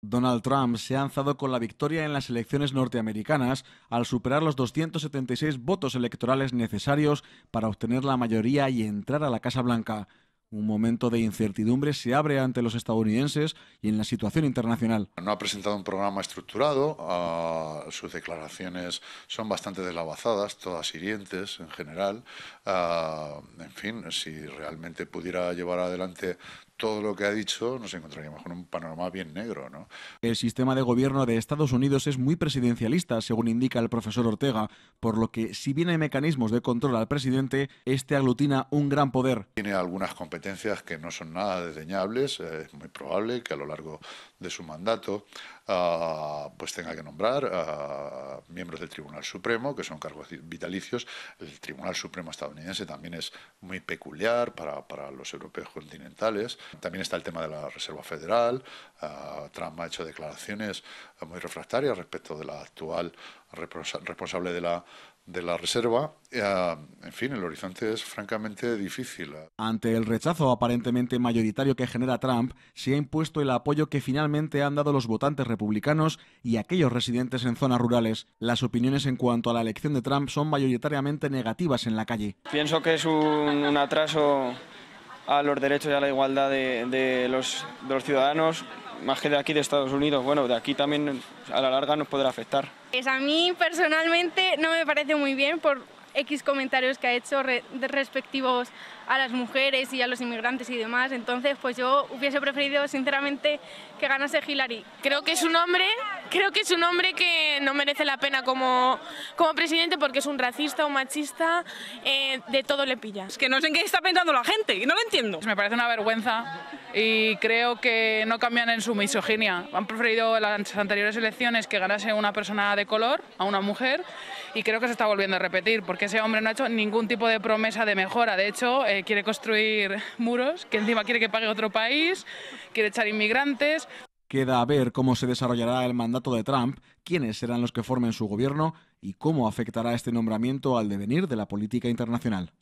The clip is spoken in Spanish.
Donald Trump se ha lanzado con la victoria en las elecciones norteamericanas al superar los 276 votos electorales necesarios para obtener la mayoría y entrar a la Casa Blanca. Un momento de incertidumbre se abre ante los estadounidenses y en la situación internacional. No ha presentado un programa estructurado, ah, sus declaraciones son bastante deslavazadas, todas hirientes en general. Ah, en fin, si realmente pudiera llevar adelante todo lo que ha dicho, nos encontraríamos con un panorama bien negro. ¿no? El sistema de gobierno de Estados Unidos es muy presidencialista, según indica el profesor Ortega, por lo que si bien hay mecanismos de control al presidente, este aglutina un gran poder. Tiene algunas competencias que no son nada desdeñables, es muy probable que a lo largo de su mandato ah, pues tenga que nombrar a ah, miembros del Tribunal Supremo, que son cargos vitalicios. El Tribunal Supremo estadounidense también es muy peculiar para, para los europeos continentales. También está el tema de la Reserva Federal. Ah, Trump ha hecho declaraciones ah, muy refractarias respecto de la actual responsable de la de la reserva. Ah, en fin, el horizonte es francamente difícil. Ante el rechazo aparentemente mayoritario que genera Trump, se ha impuesto el apoyo que finalmente han dado los votantes republicanos y aquellos residentes en zonas rurales. Las opiniones en cuanto a la elección de Trump son mayoritariamente negativas en la calle. Pienso que es un atraso a los derechos y a la igualdad de, los, ciudadanos, más que de aquí de Estados Unidos, bueno, de aquí también a la larga nos podrá afectar. Pues a mí personalmente no me parece muy bien por X comentarios que ha hecho respectivos a las mujeres y a los inmigrantes y demás, entonces pues yo hubiese preferido sinceramente que ganase Hillary. Creo que es un hombre creo que es un hombre que no merece la pena como, como presidente porque es un racista, un machista, eh, de todo le pilla. Es que no sé en qué está pensando la gente y no lo entiendo. Me parece una vergüenza y creo que no cambian en su misoginia. Han preferido en las anteriores elecciones que ganase una persona de color a una mujer y creo que se está volviendo a repetir porque ese hombre no ha hecho ningún tipo de promesa de mejora. De hecho, eh, quiere construir muros, que encima quiere que pague otro país, quiere echar inmigrantes. Queda a ver cómo se desarrollará el mandato de Trump, quiénes serán los que formen su gobierno y cómo afectará este nombramiento al devenir de la política internacional.